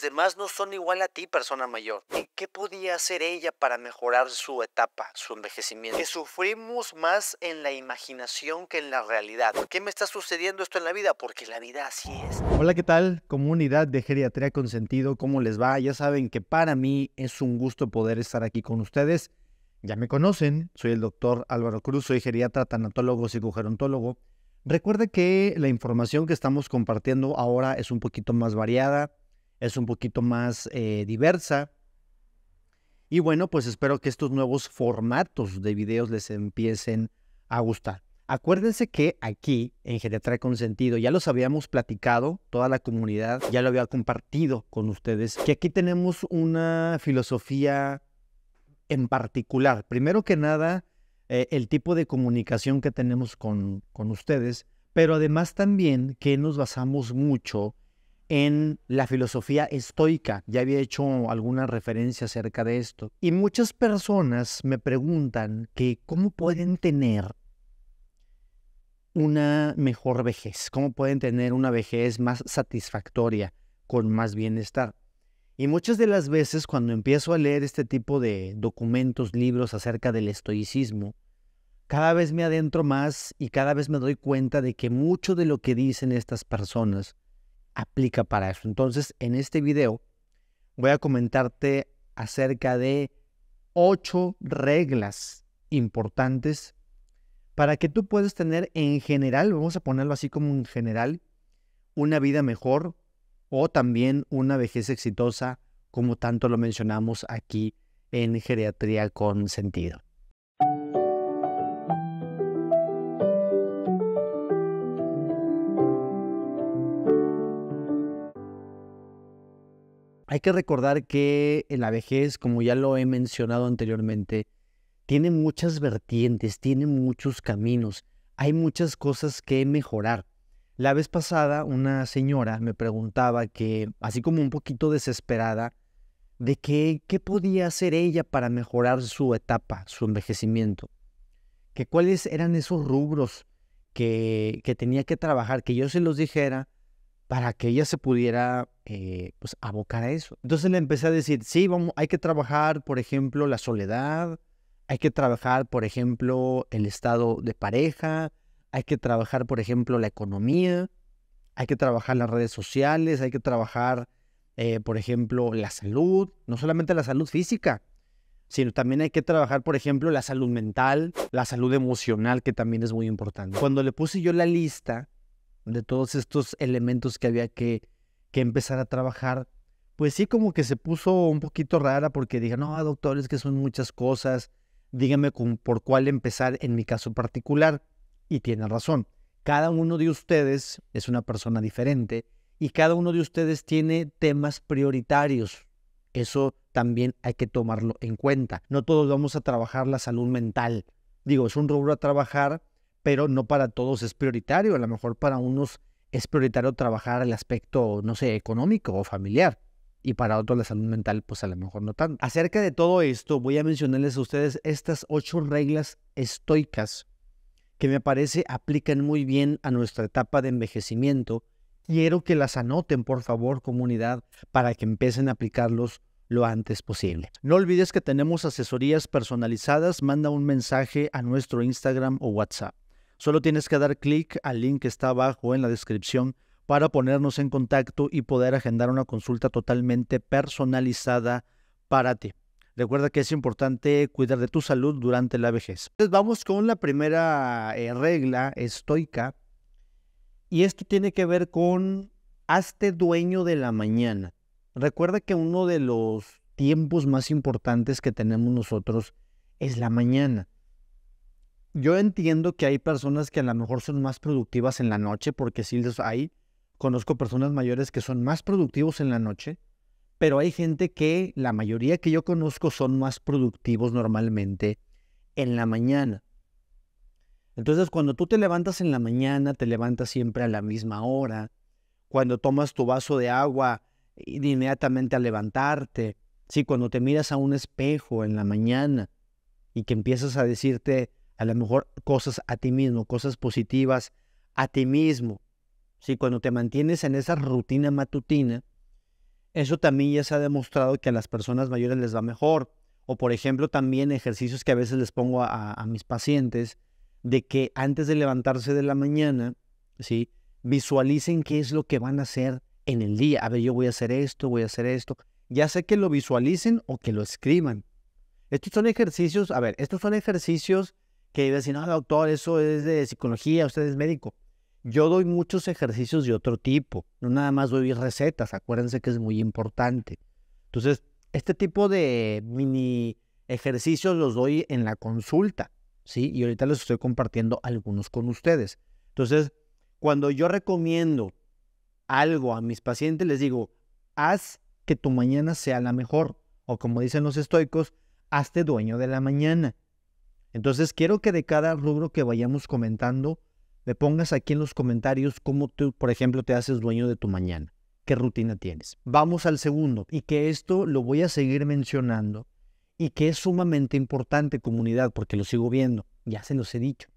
demás no son igual a ti, persona mayor. ¿Qué podía hacer ella para mejorar su etapa, su envejecimiento? Que sufrimos más en la imaginación que en la realidad. ¿Qué me está sucediendo esto en la vida? Porque la vida así es. Hola, ¿qué tal? Comunidad de Geriatría Consentido, ¿cómo les va? Ya saben que para mí es un gusto poder estar aquí con ustedes. Ya me conocen, soy el doctor Álvaro Cruz, soy geriatra, tanatólogo, psicogerontólogo. Recuerde que la información que estamos compartiendo ahora es un poquito más variada es un poquito más eh, diversa. Y bueno, pues espero que estos nuevos formatos de videos les empiecen a gustar. Acuérdense que aquí en con Consentido ya los habíamos platicado, toda la comunidad ya lo había compartido con ustedes, que aquí tenemos una filosofía en particular. Primero que nada, eh, el tipo de comunicación que tenemos con, con ustedes, pero además también que nos basamos mucho en la filosofía estoica. Ya había hecho alguna referencia acerca de esto. Y muchas personas me preguntan que cómo pueden tener una mejor vejez, cómo pueden tener una vejez más satisfactoria, con más bienestar. Y muchas de las veces cuando empiezo a leer este tipo de documentos, libros acerca del estoicismo, cada vez me adentro más y cada vez me doy cuenta de que mucho de lo que dicen estas personas aplica para eso. Entonces, en este video voy a comentarte acerca de ocho reglas importantes para que tú puedas tener en general, vamos a ponerlo así como en general, una vida mejor o también una vejez exitosa, como tanto lo mencionamos aquí en Geriatría con Sentido. Hay que recordar que en la vejez, como ya lo he mencionado anteriormente, tiene muchas vertientes, tiene muchos caminos, hay muchas cosas que mejorar. La vez pasada una señora me preguntaba que, así como un poquito desesperada, de qué podía hacer ella para mejorar su etapa, su envejecimiento, que cuáles eran esos rubros que, que tenía que trabajar, que yo se los dijera, para que ella se pudiera eh, pues, abocar a eso. Entonces le empecé a decir, sí, vamos, hay que trabajar, por ejemplo, la soledad, hay que trabajar, por ejemplo, el estado de pareja, hay que trabajar, por ejemplo, la economía, hay que trabajar las redes sociales, hay que trabajar, eh, por ejemplo, la salud, no solamente la salud física, sino también hay que trabajar, por ejemplo, la salud mental, la salud emocional, que también es muy importante. Cuando le puse yo la lista, de todos estos elementos que había que, empezar a trabajar, pues sí como que se puso un poquito rara porque dije, no, doctor, es que son muchas cosas, dígame por cuál empezar en mi caso particular. Y tiene razón, cada uno de ustedes es una persona diferente y cada uno de ustedes tiene temas prioritarios. Eso también hay que tomarlo en cuenta. No todos vamos a trabajar la salud mental. Digo, es un rubro a trabajar pero no para todos es prioritario. A lo mejor para unos es prioritario trabajar el aspecto, no sé, económico o familiar. Y para otros la salud mental, pues a lo mejor no tanto. Acerca de todo esto, voy a mencionarles a ustedes estas ocho reglas estoicas que me parece aplican muy bien a nuestra etapa de envejecimiento. Quiero que las anoten, por favor, comunidad, para que empiecen a aplicarlos lo antes posible. No olvides que tenemos asesorías personalizadas. Manda un mensaje a nuestro Instagram o WhatsApp. Solo tienes que dar clic al link que está abajo en la descripción para ponernos en contacto y poder agendar una consulta totalmente personalizada para ti. Recuerda que es importante cuidar de tu salud durante la vejez. Entonces vamos con la primera eh, regla estoica. Y esto tiene que ver con hazte dueño de la mañana. Recuerda que uno de los tiempos más importantes que tenemos nosotros es la mañana yo entiendo que hay personas que a lo mejor son más productivas en la noche, porque sí los hay. Conozco personas mayores que son más productivos en la noche, pero hay gente que, la mayoría que yo conozco, son más productivos normalmente en la mañana. Entonces, cuando tú te levantas en la mañana, te levantas siempre a la misma hora. Cuando tomas tu vaso de agua, inmediatamente al levantarte. Sí, cuando te miras a un espejo en la mañana y que empiezas a decirte, a lo mejor cosas a ti mismo, cosas positivas a ti mismo. cuando te mantienes en esa rutina matutina, eso también ya se ha demostrado que a las personas mayores les va mejor. O por ejemplo, también ejercicios que a veces les pongo a, mis pacientes, de que antes de levantarse de la mañana, ¿sí? visualicen qué es lo que van a hacer en el día. A ver, yo voy a hacer esto, voy a hacer esto. Ya sé que lo visualicen o que lo escriban. Estos son ejercicios, a ver, estos son ejercicios que iba a decir, no, doctor, eso es de psicología, usted es médico. Yo doy muchos ejercicios de otro tipo, no nada más doy recetas, acuérdense que es muy importante. Entonces, este tipo de mini ejercicios los doy en la consulta, ¿sí? Y ahorita les estoy compartiendo algunos con ustedes. Entonces, cuando yo recomiendo algo a mis pacientes, les digo, haz que tu mañana sea la mejor, o como dicen los estoicos, hazte dueño de la mañana. Entonces quiero que de cada rubro que vayamos comentando, me pongas aquí en los comentarios cómo tú, por ejemplo, te haces dueño de tu mañana, qué rutina tienes. Vamos al segundo, y que esto lo voy a seguir mencionando, y que es sumamente importante comunidad, porque lo sigo viendo, ya se los he dicho,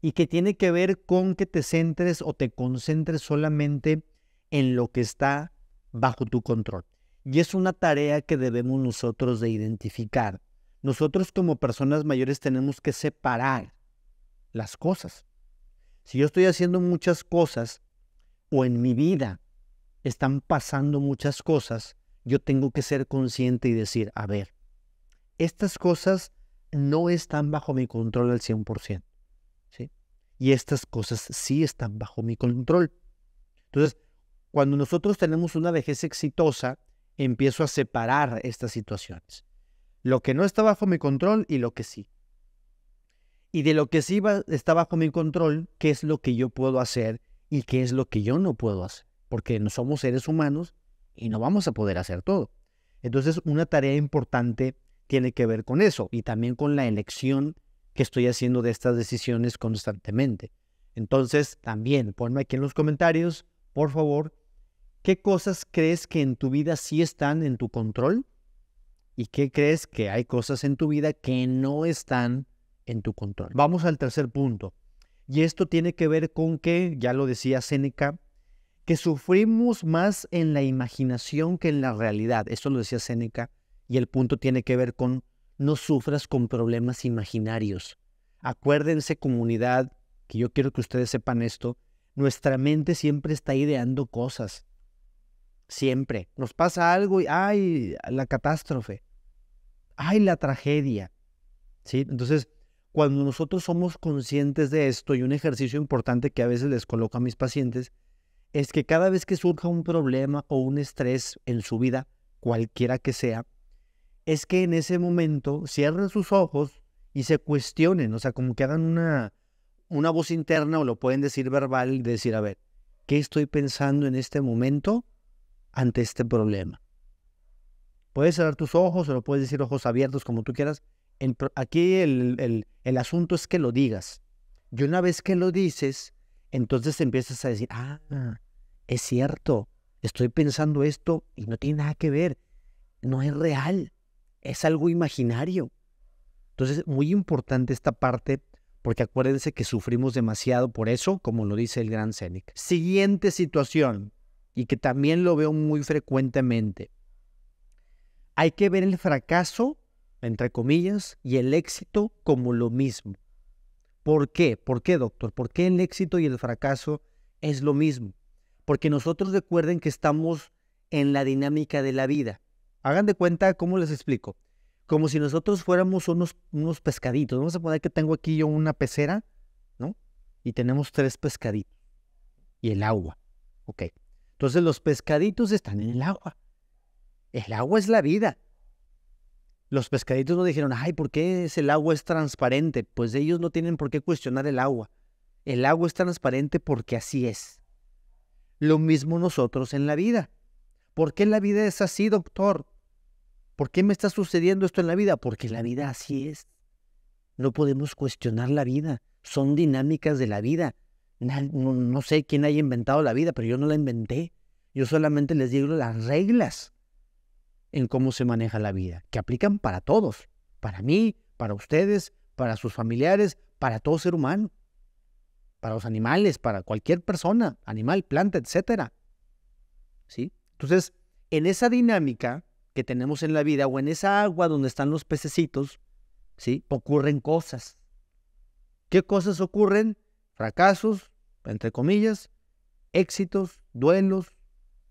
y que tiene que ver con que te centres o te concentres solamente en lo que está bajo tu control. Y es una tarea que debemos nosotros de identificar nosotros como personas mayores tenemos que separar las cosas. Si yo estoy haciendo muchas cosas o en mi vida están pasando muchas cosas, yo tengo que ser consciente y decir, a ver, estas cosas no están bajo mi control al 100%. ¿sí? Y estas cosas sí están bajo mi control. Entonces, cuando nosotros tenemos una vejez exitosa, empiezo a separar estas situaciones lo que no está bajo mi control y lo que sí. Y de lo que sí está bajo mi control, qué es lo que yo puedo hacer y qué es lo que yo no puedo hacer. Porque no somos seres humanos y no vamos a poder hacer todo. Entonces, una tarea importante tiene que ver con eso y también con la elección que estoy haciendo de estas decisiones constantemente. Entonces, también ponme aquí en los comentarios, por favor, qué cosas crees que en tu vida sí están en tu control ¿Y qué crees? Que hay cosas en tu vida que no están en tu control. Vamos al tercer punto. Y esto tiene que ver con que, ya lo decía Seneca, que sufrimos más en la imaginación que en la realidad. Esto lo decía Seneca. Y el punto tiene que ver con no sufras con problemas imaginarios. Acuérdense comunidad, que yo quiero que ustedes sepan esto, nuestra mente siempre está ideando cosas. Siempre. Nos pasa algo y, ay, la catástrofe. ¡Ay, la tragedia. ¿Sí? Entonces, cuando nosotros somos conscientes de esto, y un ejercicio importante que a veces les coloco a mis pacientes, es que cada vez que surja un problema o un estrés en su vida, cualquiera que sea, es que en ese momento cierren sus ojos y se cuestionen, o sea, como que hagan una, una voz interna o lo pueden decir verbal, decir, a ver, ¿qué estoy pensando en este momento ante este problema? Puedes cerrar tus ojos o lo puedes decir ojos abiertos como tú quieras. aquí el, asunto es que lo digas. Y una vez que lo dices, entonces empiezas a decir, ah, es cierto, estoy pensando esto y no tiene nada que ver. No es real, es algo imaginario. Entonces, muy importante esta parte, porque acuérdense que sufrimos demasiado por eso, como lo dice el gran cenic Siguiente situación, y que también lo veo muy frecuentemente hay que ver el fracaso, entre comillas, y el éxito como lo mismo. ¿Por qué? ¿Por qué, doctor? ¿Por qué el éxito y el fracaso es lo mismo? Porque nosotros recuerden que estamos en la dinámica de la vida. Hagan de cuenta cómo les explico. Como si nosotros fuéramos unos, unos pescaditos. Vamos a poner que tengo aquí yo una pecera, ¿no? Y tenemos tres pescaditos. Y el agua. Ok. Entonces los pescaditos están en el agua. El agua es la vida. Los pescaditos no dijeron, ay, ¿por qué el agua es transparente? Pues ellos no tienen por qué cuestionar el agua. El agua es transparente porque así es. Lo mismo nosotros en la vida. ¿Por qué la vida es así, doctor? ¿Por qué me está sucediendo esto en la vida? Porque la vida así es. No podemos cuestionar la vida. Son dinámicas de la vida. No, no sé quién haya inventado la vida, pero yo no la inventé. Yo solamente les digo las reglas en cómo se maneja la vida, que aplican para todos, para mí, para ustedes, para sus familiares, para todo ser humano, para los animales, para cualquier persona, animal, planta, etcétera. ¿Sí? Entonces, en esa dinámica que tenemos en la vida o en esa agua donde están los pececitos, ¿sí? Ocurren cosas. ¿Qué cosas ocurren? Fracasos, entre comillas, éxitos, duelos,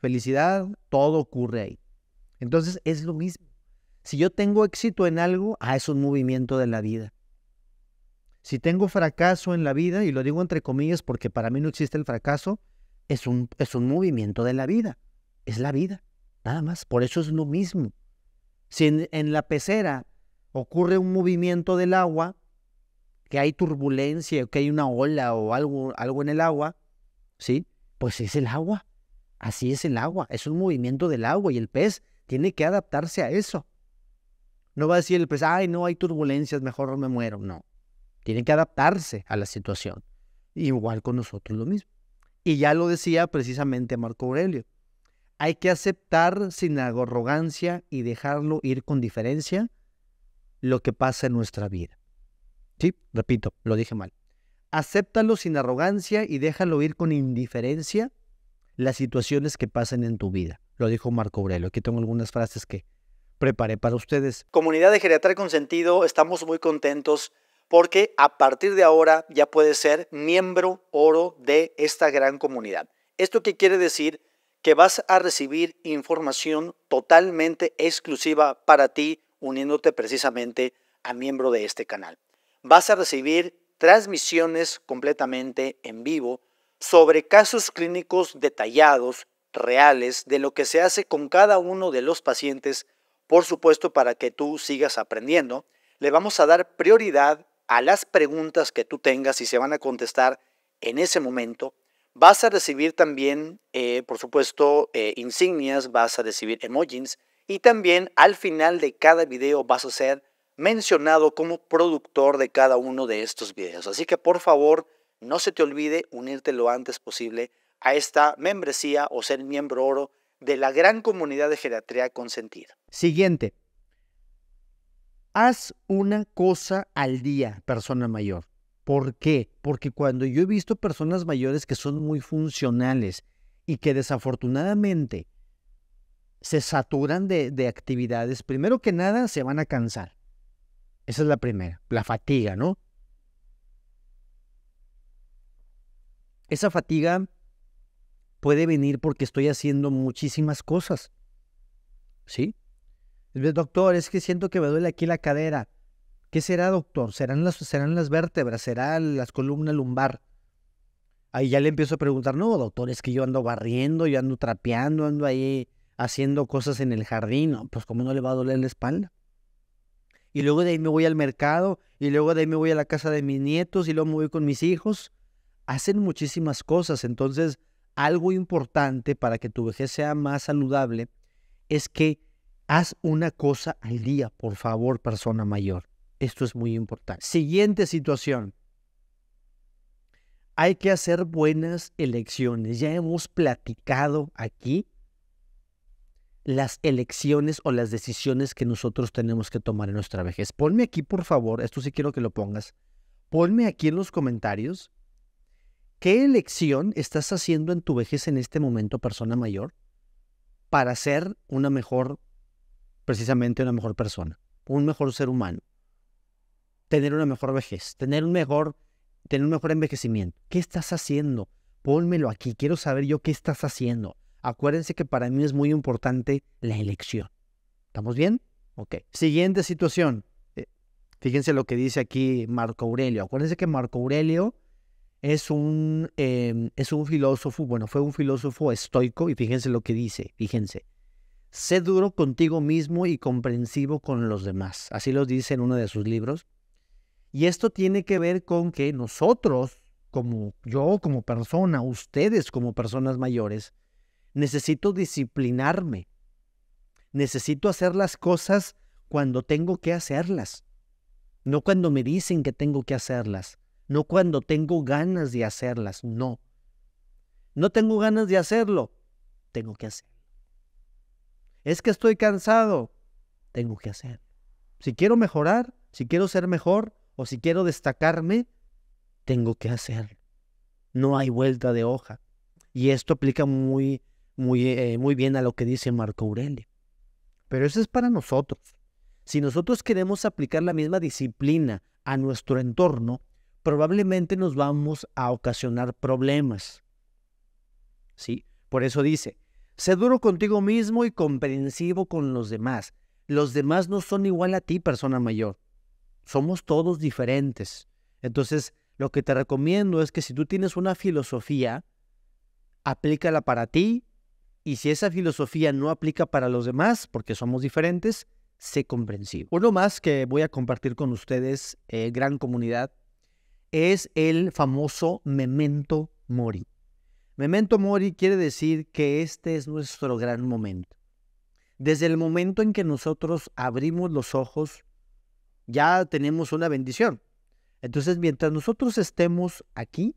felicidad, todo ocurre ahí. Entonces es lo mismo. Si yo tengo éxito en algo, ah, es un movimiento de la vida. Si tengo fracaso en la vida, y lo digo entre comillas porque para mí no existe el fracaso, es un, es un movimiento de la vida. Es la vida, nada más. Por eso es lo mismo. Si en, la pecera ocurre un movimiento del agua, que hay turbulencia, que hay una ola o algo, algo en el agua, ¿sí? Pues es el agua. Así es el agua. Es un movimiento del agua y el pez tiene que adaptarse a eso. No va a decir el pues, ay, no hay turbulencias, mejor me muero. No. Tiene que adaptarse a la situación. Igual con nosotros lo mismo. Y ya lo decía precisamente Marco Aurelio. Hay que aceptar sin arrogancia y dejarlo ir con diferencia lo que pasa en nuestra vida. Sí, repito, lo dije mal. Acéptalo sin arrogancia y déjalo ir con indiferencia las situaciones que pasen en tu vida lo dijo Marco Aurelio. Aquí tengo algunas frases que preparé para ustedes. Comunidad de Geriatría Consentido, estamos muy contentos porque a partir de ahora ya puedes ser miembro oro de esta gran comunidad. ¿Esto qué quiere decir? Que vas a recibir información totalmente exclusiva para ti uniéndote precisamente a miembro de este canal. Vas a recibir transmisiones completamente en vivo sobre casos clínicos detallados reales de lo que se hace con cada uno de los pacientes, por supuesto para que tú sigas aprendiendo, le vamos a dar prioridad a las preguntas que tú tengas y se van a contestar en ese momento. Vas a recibir también, eh, por supuesto, eh, insignias, vas a recibir emojis y también al final de cada video vas a ser mencionado como productor de cada uno de estos videos. Así que por favor, no se te olvide unirte lo antes posible a esta membresía o ser miembro oro de la gran comunidad de geriatría consentida. Siguiente. Haz una cosa al día, persona mayor. ¿Por qué? Porque cuando yo he visto personas mayores que son muy funcionales y que desafortunadamente se saturan de, actividades, primero que nada se van a cansar. Esa es la primera, la fatiga, ¿no? Esa fatiga puede venir porque estoy haciendo muchísimas cosas. ¿Sí? Doctor, es que siento que me duele aquí la cadera. ¿Qué será, doctor? ¿Serán las, las vértebras? ¿Será las columnas lumbar? Ahí ya le empiezo a preguntar, no, doctor, es que yo ando barriendo, yo ando trapeando, ando ahí haciendo cosas en el jardín. pues, ¿cómo no le va a doler la espalda? Y luego de ahí me voy al mercado, y luego de ahí me voy a la casa de mis nietos, y luego me voy con mis hijos. Hacen muchísimas cosas, entonces algo importante para que tu vejez sea más saludable es que haz una cosa al día, por favor, persona mayor. Esto es muy importante. Siguiente situación. Hay que hacer buenas elecciones. Ya hemos platicado aquí las elecciones o las decisiones que nosotros tenemos que tomar en nuestra vejez. Ponme aquí, por favor, esto sí quiero que lo pongas. Ponme aquí en los comentarios ¿Qué elección estás haciendo en tu vejez en este momento, persona mayor, para ser una mejor, precisamente una mejor persona, un mejor ser humano? Tener una mejor vejez, tener un mejor, tener un mejor envejecimiento. ¿Qué estás haciendo? Pónmelo aquí, quiero saber yo qué estás haciendo. Acuérdense que para mí es muy importante la elección. ¿Estamos bien? Ok. Siguiente situación. Eh, fíjense lo que dice aquí Marco Aurelio. Acuérdense que Marco Aurelio Em, es un, filósofo, bueno, fue un filósofo estoico y fíjense lo que dice, fíjense. Sé duro contigo mismo y comprensivo con los demás. Así los dice en uno de sus libros. Y esto tiene que ver con que nosotros, como yo como persona, ustedes como personas mayores, necesito disciplinarme. Necesito hacer las cosas cuando tengo que hacerlas, no cuando me dicen que tengo que hacerlas no cuando tengo ganas de hacerlas, no. No tengo ganas de hacerlo, tengo que hacerlo. Es que estoy cansado, tengo que hacerlo. Si quiero mejorar, si quiero ser mejor o si quiero destacarme, tengo que hacerlo. No hay vuelta de hoja. Y esto aplica muy, muy, eh, muy bien a lo que dice Marco Aurelio. Pero eso es para nosotros. Si nosotros queremos aplicar la misma disciplina a nuestro entorno, probablemente nos vamos a ocasionar problemas. ¿Sí? Por eso dice, sé duro contigo mismo y comprensivo con los demás. Los demás no son igual a ti, persona mayor. Somos todos diferentes. Entonces, lo que te recomiendo es que si tú tienes una filosofía, aplícala para ti y si esa filosofía no aplica para los demás, porque somos diferentes, sé comprensivo. Uno más que voy a compartir con ustedes, eh, gran comunidad, es el famoso memento mori. Memento mori quiere decir que este es nuestro gran momento. Desde el momento en que nosotros abrimos los ojos, ya tenemos una bendición. Entonces, mientras nosotros estemos aquí,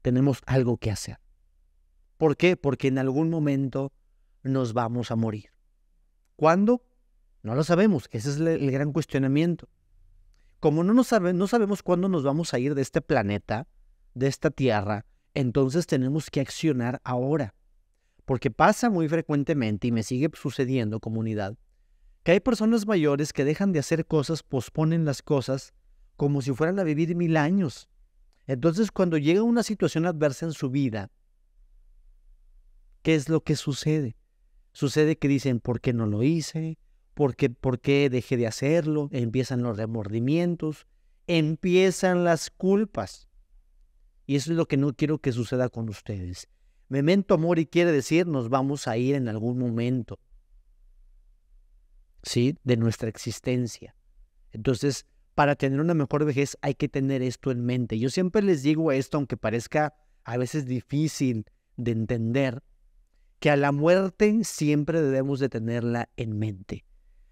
tenemos algo que hacer. ¿Por qué? Porque en algún momento nos vamos a morir. ¿Cuándo? No lo sabemos. Ese es el gran cuestionamiento como no, no sabemos cuándo nos vamos a ir de este planeta, de esta tierra, entonces tenemos que accionar ahora. Porque pasa muy frecuentemente y me sigue sucediendo, comunidad, que hay personas mayores que dejan de hacer cosas, posponen las cosas como si fueran a vivir mil años. Entonces cuando llega una situación adversa en su vida, ¿qué es lo que sucede? Sucede que dicen, ¿por qué no lo hice? ¿Por qué, ¿Por dejé de hacerlo? Empiezan los remordimientos, empiezan las culpas. Y eso es lo que no quiero que suceda con ustedes. Memento mori quiere decir nos vamos a ir en algún momento, ¿sí? De nuestra existencia. Entonces, para tener una mejor vejez hay que tener esto en mente. Yo siempre les digo esto, aunque parezca a veces difícil de entender, que a la muerte siempre debemos de tenerla en mente.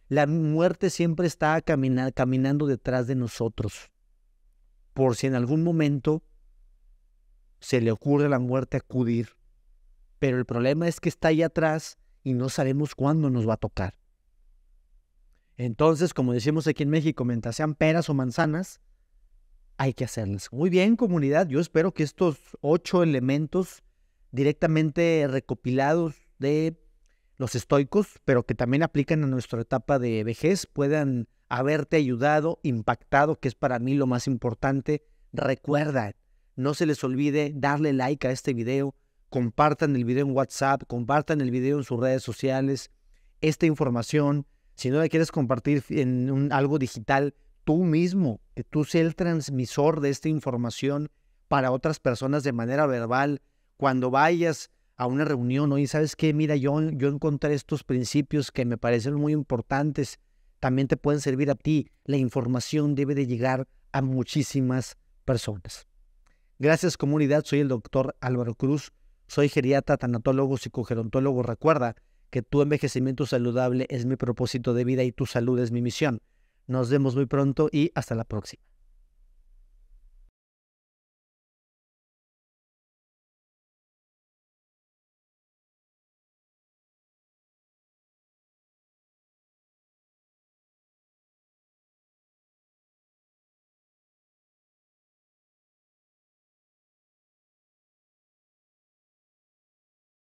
La muerte siempre está caminando detrás de nosotros. Por si en algún momento se le ocurre a la muerte acudir. Pero el problema es que está ahí atrás y no sabemos cuándo nos va a tocar. Entonces, como decimos aquí en México, mientras sean peras o manzanas, hay que hacerlas. Muy bien, comunidad. Yo espero que estos ocho elementos directamente recopilados de los estoicos, pero que también aplican a nuestra etapa de vejez, puedan haberte ayudado, impactado, que es para mí lo más importante. Recuerda, no se les olvide darle like a este video, compartan el video en WhatsApp, compartan el video en sus redes sociales. Esta información, si no la quieres compartir en un, algo digital, tú mismo, que tú seas el transmisor de esta información para otras personas de manera verbal. Cuando vayas a una reunión, hoy ¿sabes qué? Mira, yo, yo encontré estos principios que me parecen muy importantes, también te pueden servir a ti. La información debe de llegar a muchísimas personas. Gracias comunidad, soy el doctor Álvaro Cruz, soy geriatra, tanatólogo, psicogerontólogo. Recuerda que tu envejecimiento saludable es mi propósito de vida y tu salud es mi misión. Nos vemos muy pronto y hasta la próxima.